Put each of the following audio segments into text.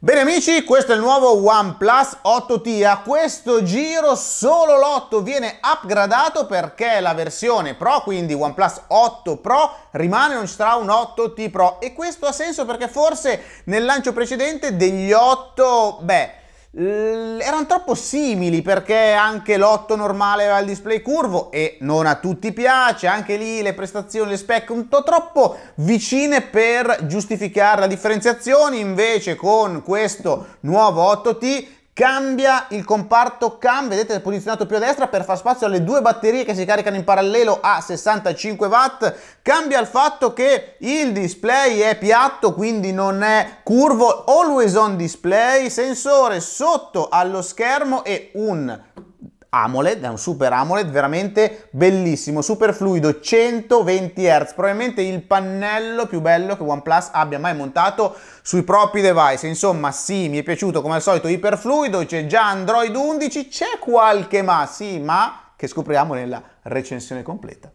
Bene amici, questo è il nuovo OnePlus 8T. A questo giro solo l'8 viene upgradato perché la versione Pro, quindi OnePlus 8 Pro, rimane, non ci sarà un 8T Pro. E questo ha senso perché forse nel lancio precedente degli 8, beh, erano troppo simili perché anche l'8 normale aveva il display curvo e non a tutti piace, anche lì le prestazioni, le spec un po' troppo vicine per giustificare la differenziazione, invece con questo nuovo 8T cambia il comparto cam, vedete è posizionato più a destra per far spazio alle due batterie che si caricano in parallelo a 65 watt, cambia il fatto che il display è piatto quindi non è curvo, always on display, sensore sotto allo schermo e un AMOLED, è un super AMOLED veramente bellissimo, super fluido, 120 Hz, probabilmente il pannello più bello che OnePlus abbia mai montato sui propri device, insomma sì, mi è piaciuto come al solito iperfluido, c'è già Android 11, c'è qualche ma, sì ma, che scopriamo nella recensione completa.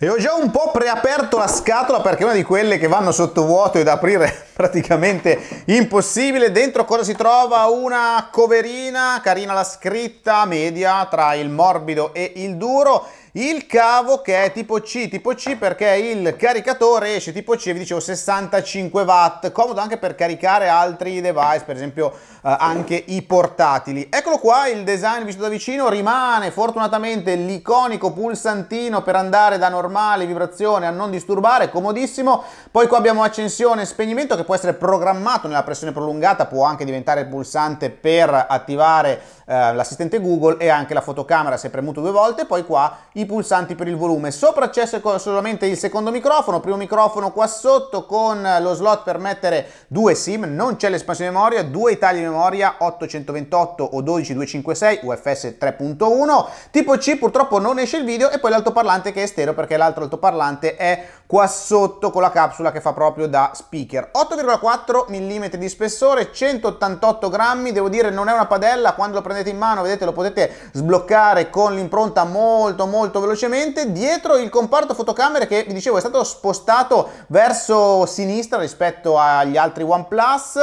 E ho già un po' preaperto la scatola perché è una di quelle che vanno sottovuoto e da aprire praticamente impossibile. Dentro cosa si trova? Una coverina, carina la scritta, media tra il morbido e il duro il cavo che è tipo C, tipo C perché il caricatore esce tipo C, vi dicevo 65 watt, comodo anche per caricare altri device, per esempio eh, anche i portatili. Eccolo qua il design visto da vicino, rimane fortunatamente l'iconico pulsantino per andare da normale vibrazione a non disturbare, comodissimo. Poi qua abbiamo accensione e spegnimento che può essere programmato nella pressione prolungata, può anche diventare il pulsante per attivare eh, l'assistente Google e anche la fotocamera se premuto due volte, poi qua i pulsanti per il volume. Sopra c'è solamente il secondo microfono, primo microfono qua sotto con lo slot per mettere due SIM, non c'è l'espansione memoria, due tagli di memoria 828 o 12256 UFS 3.1. Tipo C purtroppo non esce il video e poi l'altoparlante che è stereo perché l'altro altoparlante è qua sotto con la capsula che fa proprio da speaker. 8,4 mm di spessore, 188 grammi, devo dire non è una padella, quando lo prendete in mano vedete lo potete sbloccare con l'impronta molto molto velocemente. Dietro il comparto fotocamere che vi dicevo è stato spostato verso sinistra rispetto agli altri OnePlus,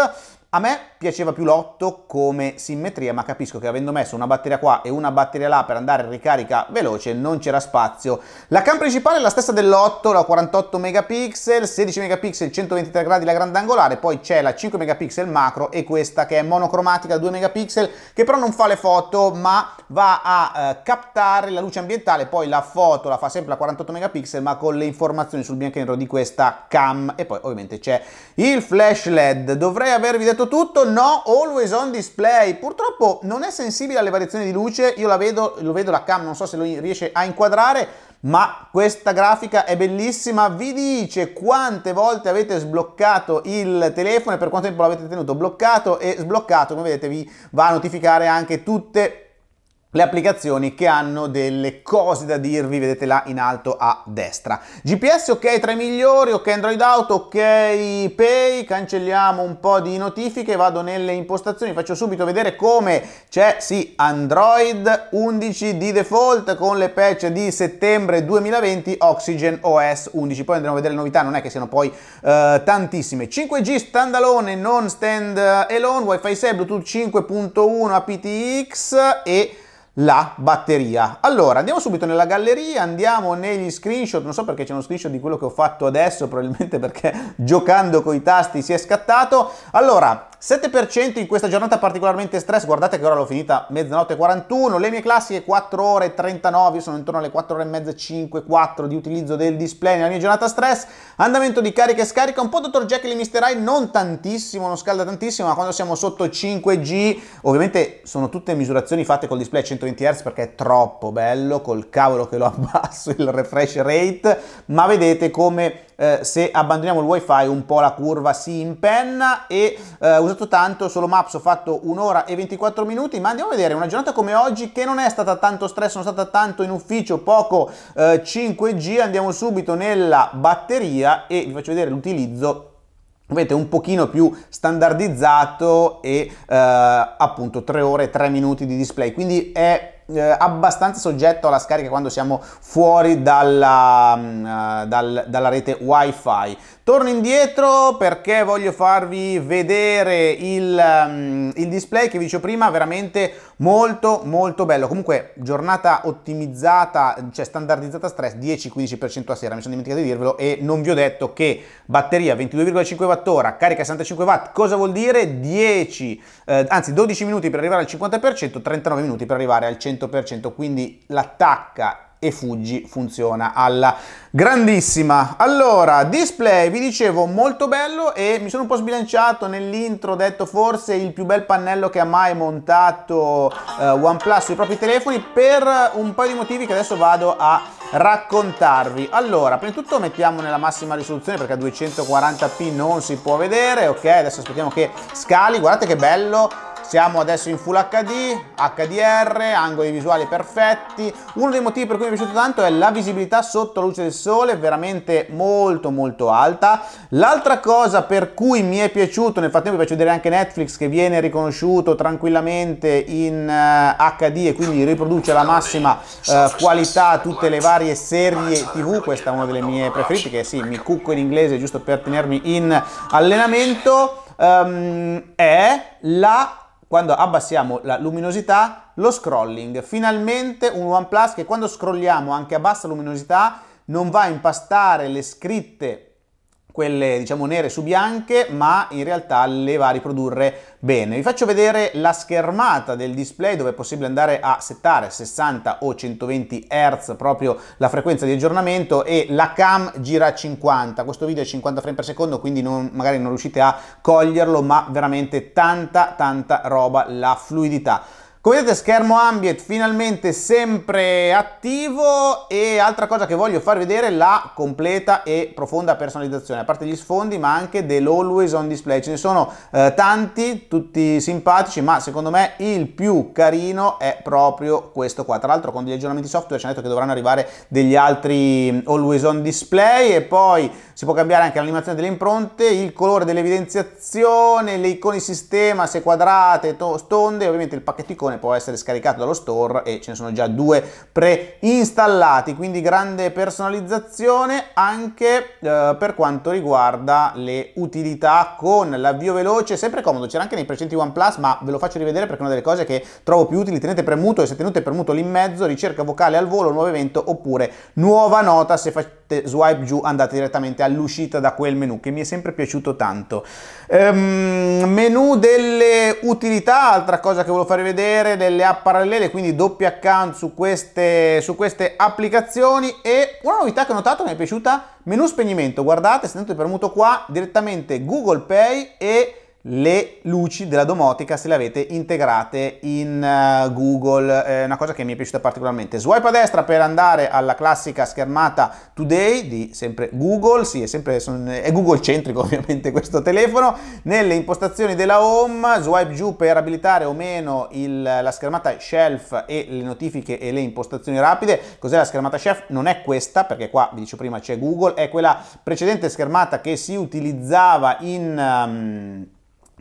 a me piaceva più l'8 come simmetria, ma capisco che avendo messo una batteria qua e una batteria là per andare in ricarica veloce non c'era spazio. La cam principale è la stessa dell'8, la 48 megapixel, 16 megapixel, 123 gradi la grandangolare, poi c'è la 5 megapixel macro e questa che è monocromatica 2 megapixel, che però non fa le foto, ma va a eh, captare la luce ambientale, poi la foto la fa sempre la 48 megapixel, ma con le informazioni sul bianco e nero di questa cam e poi ovviamente c'è il flash LED. Dovrei avervi detto tutto, no always on display, purtroppo non è sensibile alle variazioni di luce, io la vedo, lo vedo la cam, non so se lo riesce a inquadrare, ma questa grafica è bellissima, vi dice quante volte avete sbloccato il telefono e per quanto tempo l'avete tenuto bloccato e sbloccato, come vedete vi va a notificare anche tutte le applicazioni che hanno delle cose da dirvi, vedete là in alto a destra. GPS ok tra i migliori, ok Android Auto, ok Pay, cancelliamo un po' di notifiche, vado nelle impostazioni, faccio subito vedere come c'è, sì, Android 11 di default con le patch di settembre 2020 Oxygen OS 11, poi andremo a vedere le novità, non è che siano poi eh, tantissime. 5G standalone, non stand alone, Wi-Fi 6, Bluetooth 5.1 aptX e la batteria. Allora, andiamo subito nella galleria, andiamo negli screenshot, non so perché c'è uno screenshot di quello che ho fatto adesso, probabilmente perché giocando con i tasti si è scattato. Allora, 7% in questa giornata particolarmente stress, guardate che ora l'ho finita mezzanotte 41, le mie classiche 4 ore 39, io sono intorno alle 4 ore e mezza, 5, 4 di utilizzo del display nella mia giornata stress, andamento di carica e scarica, un po' Dr. Jack e Mr. Hyde, non tantissimo, non scalda tantissimo, ma quando siamo sotto 5G, ovviamente sono tutte misurazioni fatte col display 120 Hz perché è troppo bello, col cavolo che lo abbasso il refresh rate, ma vedete come eh, se abbandoniamo il wifi un po' la curva si impenna e eh, ho usato tanto solo Maps, ho fatto un'ora e 24 minuti, ma andiamo a vedere una giornata come oggi che non è stata tanto stress, non è stata tanto in ufficio, poco eh, 5G, andiamo subito nella batteria e vi faccio vedere l'utilizzo Vedete un pochino più standardizzato e eh, appunto 3 ore e 3 minuti di display, quindi è eh, abbastanza soggetto alla scarica quando siamo fuori dalla, mh, mm, eh, dal, dalla rete wifi Torno indietro perché voglio farvi vedere il, mm, il display che vi dicevo prima, veramente molto molto bello. Comunque giornata ottimizzata, cioè standardizzata stress 10-15% a sera, mi sono dimenticato di dirvelo e non vi ho detto che batteria 22,5 Wh, carica 65 Watt, cosa vuol dire? 10, eh, anzi 12 minuti per arrivare al 50%, 39 minuti per arrivare al 100%, quindi l'attacca e fuggi funziona alla grandissima. Allora, display, vi dicevo, molto bello e mi sono un po' sbilanciato nell'intro, ho detto forse il più bel pannello che ha mai montato eh, OnePlus sui propri telefoni per un paio di motivi che adesso vado a raccontarvi. Allora, prima di tutto mettiamo nella massima risoluzione perché a 240p non si può vedere, ok? Adesso aspettiamo che scali, guardate che bello siamo adesso in Full HD, HDR, angoli visuali perfetti. Uno dei motivi per cui mi è piaciuto tanto è la visibilità sotto la luce del sole, veramente molto molto alta. L'altra cosa per cui mi è piaciuto, nel frattempo vi faccio vedere anche Netflix che viene riconosciuto tranquillamente in HD eh, e quindi riproduce alla massima eh, qualità tutte le varie serie TV, questa è una delle mie preferite che sì, mi cucco in inglese giusto per tenermi in allenamento, um, è la quando abbassiamo la luminosità, lo scrolling. Finalmente un OnePlus che quando scrolliamo anche a bassa luminosità non va a impastare le scritte quelle diciamo nere su bianche, ma in realtà le va a riprodurre bene. Vi faccio vedere la schermata del display dove è possibile andare a settare 60 o 120 Hz proprio la frequenza di aggiornamento e la cam gira a 50. Questo video è 50 frame per secondo, quindi non, magari non riuscite a coglierlo, ma veramente tanta tanta roba la fluidità. Come vedete schermo ambient finalmente sempre attivo e altra cosa che voglio far vedere è la completa e profonda personalizzazione, a parte gli sfondi ma anche dell'always on display, ce ne sono eh, tanti, tutti simpatici ma secondo me il più carino è proprio questo qua, tra l'altro con degli aggiornamenti software ci hanno detto che dovranno arrivare degli altri always on display e poi si può cambiare anche l'animazione delle impronte, il colore dell'evidenziazione, le icone sistema se quadrate, tonde, ovviamente il pacchetto icone applicazione può essere scaricato dallo store e ce ne sono già due preinstallati, quindi grande personalizzazione anche eh, per quanto riguarda le utilità con l'avvio veloce, sempre comodo, c'era anche nei precedenti OnePlus, ma ve lo faccio rivedere perché è una delle cose che trovo più utili, tenete premuto e se tenete premuto lì in mezzo, ricerca vocale al volo, nuovo evento oppure nuova nota se facciamo swipe giù andate direttamente all'uscita da quel menu che mi è sempre piaciuto tanto ehm, menu delle utilità altra cosa che volevo fare vedere delle app parallele quindi doppio account su queste, su queste applicazioni e una novità che ho notato mi è piaciuta menu spegnimento guardate se andate premuto qua direttamente Google Pay e le luci della domotica se le avete integrate in uh, Google, è una cosa che mi è piaciuta particolarmente. Swipe a destra per andare alla classica schermata Today di sempre Google, sì, è sempre son, è Google centrico ovviamente questo telefono, nelle impostazioni della home, swipe giù per abilitare o meno il, la schermata shelf e le notifiche e le impostazioni rapide. Cos'è la schermata shelf? Non è questa, perché qua vi dicevo prima c'è Google, è quella precedente schermata che si utilizzava in um,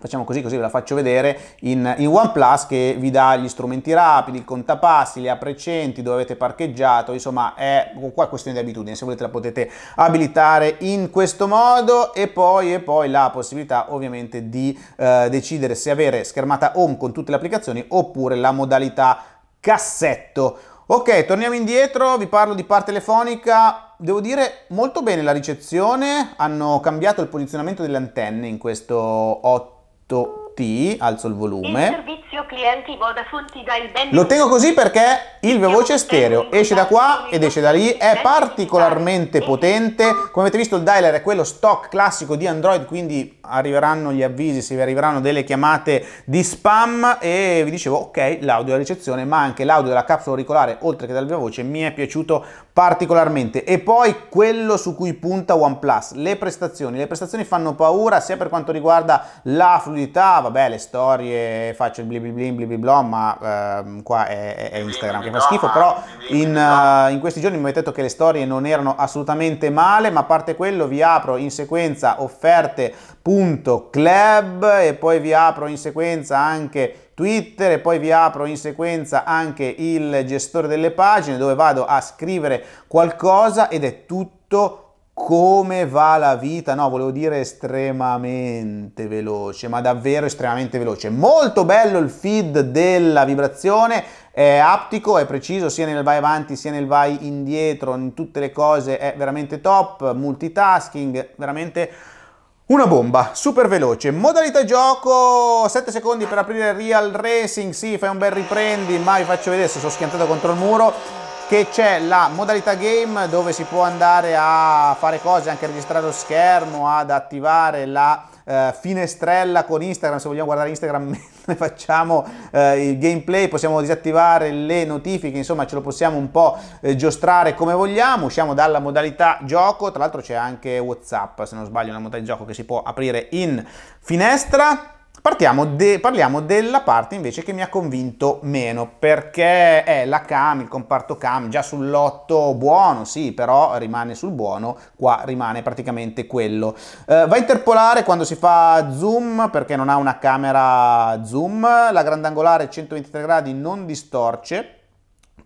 facciamo così, così ve la faccio vedere, in, in OnePlus che vi dà gli strumenti rapidi, il contapassi, le aprecenti, dove avete parcheggiato, insomma è qua questione di abitudine, se volete la potete abilitare in questo modo e poi, e poi la possibilità ovviamente di eh, decidere se avere schermata home con tutte le applicazioni oppure la modalità cassetto. Ok, torniamo indietro, vi parlo di parte telefonica, devo dire molto bene la ricezione, hanno cambiato il posizionamento delle antenne in questo 8 tasto T, alzo il volume. Il servizio clienti Vodafone ti dà il benvenuto. Lo tengo così perché il Via voce stereo esce da qua ed esce da lì, è particolarmente potente. Come avete visto il dialer è quello stock classico di Android, quindi arriveranno gli avvisi, se vi arriveranno delle chiamate di spam e vi dicevo ok l'audio della ricezione ma anche l'audio della capsula auricolare oltre che dal viva voce mi è piaciuto particolarmente e poi quello su cui punta OnePlus, le prestazioni, le prestazioni fanno paura sia per quanto riguarda la fluidità, vabbè le storie faccio il blibliblin blibliblò ma ehm, qua è, è Instagram che fa schifo però in, uh, in questi giorni mi avete detto che le storie non erano assolutamente male ma a parte quello vi apro in sequenza offerte Club e poi vi apro in sequenza anche Twitter e poi vi apro in sequenza anche il gestore delle pagine dove vado a scrivere qualcosa ed è tutto come va la vita, no, volevo dire estremamente veloce, ma davvero estremamente veloce. Molto bello il feed della vibrazione, è aptico, è preciso sia nel vai avanti sia nel vai indietro, in tutte le cose è veramente top, multitasking, veramente una bomba, super veloce, modalità gioco, 7 secondi per aprire Real Racing, sì, fai un bel riprendi, ma vi faccio vedere se sono schiantato contro il muro, che c'è la modalità game dove si può andare a fare cose, anche registrare lo schermo, ad attivare la eh, finestrella con Instagram, se vogliamo guardare Instagram mentre facciamo eh, il gameplay, possiamo disattivare le notifiche, insomma ce lo possiamo un po' eh, giostrare come vogliamo, usciamo dalla modalità gioco, tra l'altro c'è anche Whatsapp, se non sbaglio, una modalità di gioco che si può aprire in finestra de, parliamo della parte invece che mi ha convinto meno, perché è la CAM, il comparto CAM, già sull'otto buono, sì, però rimane sul buono, qua rimane praticamente quello. Eh, va a interpolare quando si fa zoom, perché non ha una camera zoom, la grandangolare 123 gradi non distorce,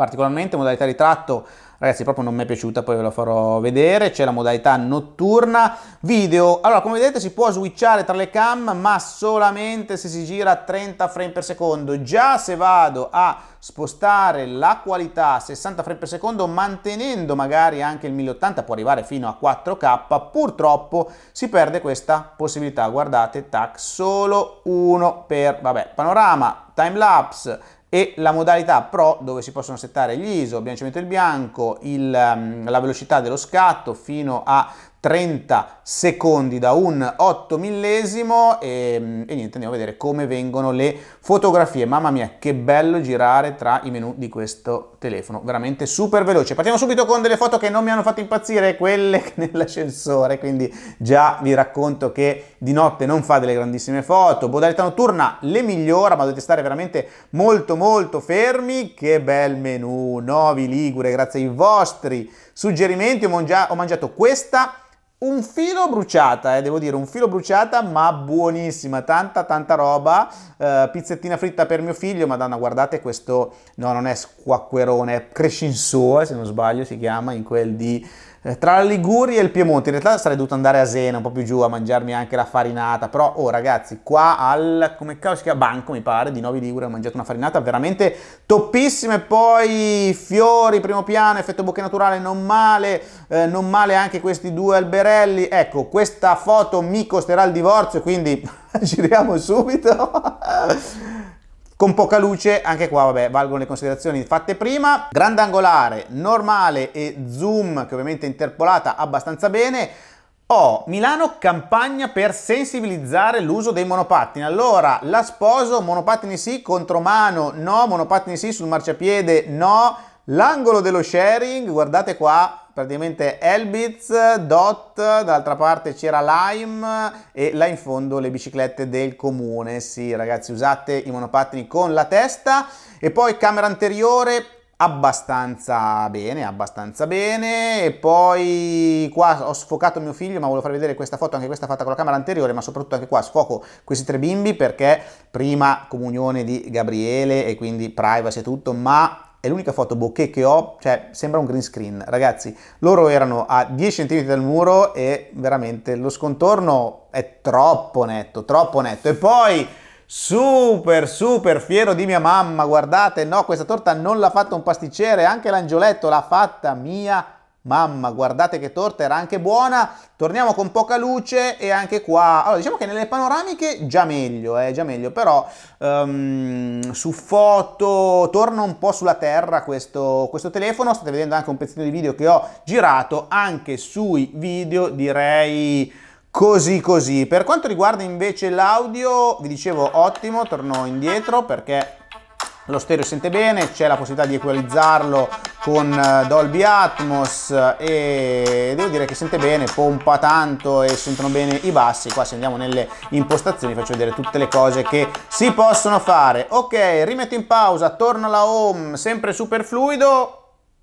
particolarmente modalità ritratto ragazzi proprio non mi è piaciuta poi ve la farò vedere c'è la modalità notturna video allora come vedete si può switchare tra le cam ma solamente se si gira a 30 frame per secondo già se vado a spostare la qualità a 60 frame per secondo mantenendo magari anche il 1080 può arrivare fino a 4k purtroppo si perde questa possibilità guardate tac solo uno per vabbè panorama time lapse e la modalità Pro dove si possono settare gli ISO, il bilanciamento del bianco, il, ehm, la velocità dello scatto fino a 30 secondi da un 8 millesimo e, mm, e, niente andiamo a vedere come vengono le fotografie mamma mia che bello girare tra i menu di questo telefono veramente super veloce partiamo subito con delle foto che non mi hanno fatto impazzire quelle nell'ascensore quindi già vi racconto che di notte non fa delle grandissime foto modalità notturna le migliora ma dovete stare veramente molto molto fermi che bel menu Novi Ligure grazie ai vostri Suggerimenti, ho, mangia- ho mangiato questa un filo bruciata, eh, devo dire, un filo bruciata, ma buonissima, tanta tanta roba, eh, pizzettina fritta per mio figlio, madonna, guardate questo, no, non è squacquerone, è crescinsoa, eh, se non sbaglio si chiama, in quel di eh, tra la Liguria e il Piemonte, in realtà sarei dovuto andare a Sena, un po' più giù, a mangiarmi anche la farinata, però, oh ragazzi, qua al, come cavolo si chiama, Banco mi pare, di Novi Ligure ho mangiato una farinata veramente toppissima e poi fiori, primo piano, effetto bocche naturale, non male, eh, non male anche questi due alberelli, ecco, questa foto mi costerà il divorzio, quindi giriamo subito con poca luce anche qua vabbè valgono le considerazioni fatte prima Grande angolare, normale e zoom che ovviamente è interpolata abbastanza bene ho oh, Milano campagna per sensibilizzare l'uso dei monopattini. Allora, la sposo, monopattini sì, contromano no, monopattini sì, sul marciapiede no, L'angolo dello sharing, guardate qua, praticamente Elbitz, Dot, dall'altra parte c'era Lime e là in fondo le biciclette del comune. Sì, ragazzi, usate i monopattini con la testa e poi camera anteriore abbastanza bene, abbastanza bene e poi qua ho sfocato mio figlio ma volevo far vedere questa foto, anche questa fatta con la camera anteriore ma soprattutto anche qua sfoco questi tre bimbi perché prima comunione di Gabriele e quindi privacy e tutto ma è l'unica foto bokeh che ho, cioè sembra un green screen. Ragazzi, loro erano a 10 cm dal muro e veramente lo scontorno è troppo netto, troppo netto. E poi super super fiero di mia mamma, guardate, no, questa torta non l'ha fatta un pasticcere, anche l'angioletto l'ha fatta mia Mamma, guardate che torta, era anche buona. Torniamo con poca luce e anche qua... Allora, diciamo che nelle panoramiche già meglio, eh, già meglio, però um, su foto torna un po' sulla terra questo, questo telefono. State vedendo anche un pezzettino di video che ho girato, anche sui video direi così così. Per quanto riguarda invece l'audio, vi dicevo ottimo, torno indietro perché lo stereo sente bene, c'è la possibilità di equalizzarlo con eh, Dolby Atmos e devo dire che sente bene, pompa tanto e sentono bene i bassi. Qua se andiamo nelle impostazioni faccio vedere tutte le cose che si possono fare. Ok, rimetto in pausa, torno alla home, sempre super fluido.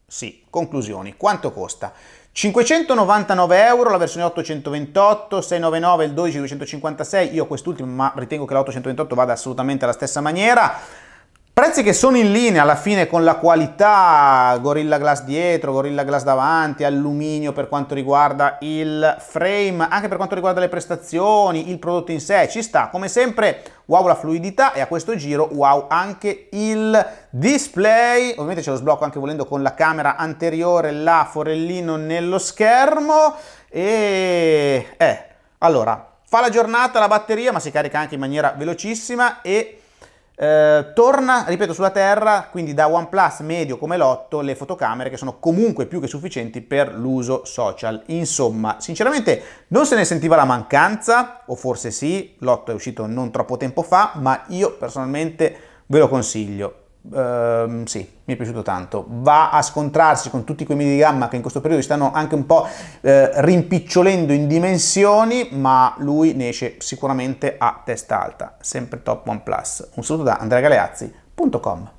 Sì, conclusioni. Quanto costa? 599 euro la versione 828, 699 il 12256, io quest'ultimo ma ritengo che la 828 vada assolutamente alla stessa maniera. Prezzi che sono in linea alla fine con la qualità, Gorilla Glass dietro, Gorilla Glass davanti, alluminio per quanto riguarda il frame, anche per quanto riguarda le prestazioni, il prodotto in sé, ci sta. Come sempre wow la fluidità e a questo giro wow anche il display, ovviamente ce lo sblocco anche volendo con la camera anteriore, là forellino nello schermo e... eh, allora, fa la giornata la batteria ma si carica anche in maniera velocissima e eh, torna, ripeto, sulla Terra, quindi da OnePlus medio come l'otto, le fotocamere che sono comunque più che sufficienti per l'uso social. Insomma, sinceramente non se ne sentiva la mancanza, o forse sì, l'otto è uscito non troppo tempo fa, ma io personalmente ve lo consiglio. Uh, sì, mi è piaciuto tanto. Va a scontrarsi con tutti quei media gamma che in questo periodo stanno anche un po' uh, rimpicciolendo in dimensioni, ma lui ne esce sicuramente a testa alta. Sempre top OnePlus. Un saluto da andreagaleazzi.com.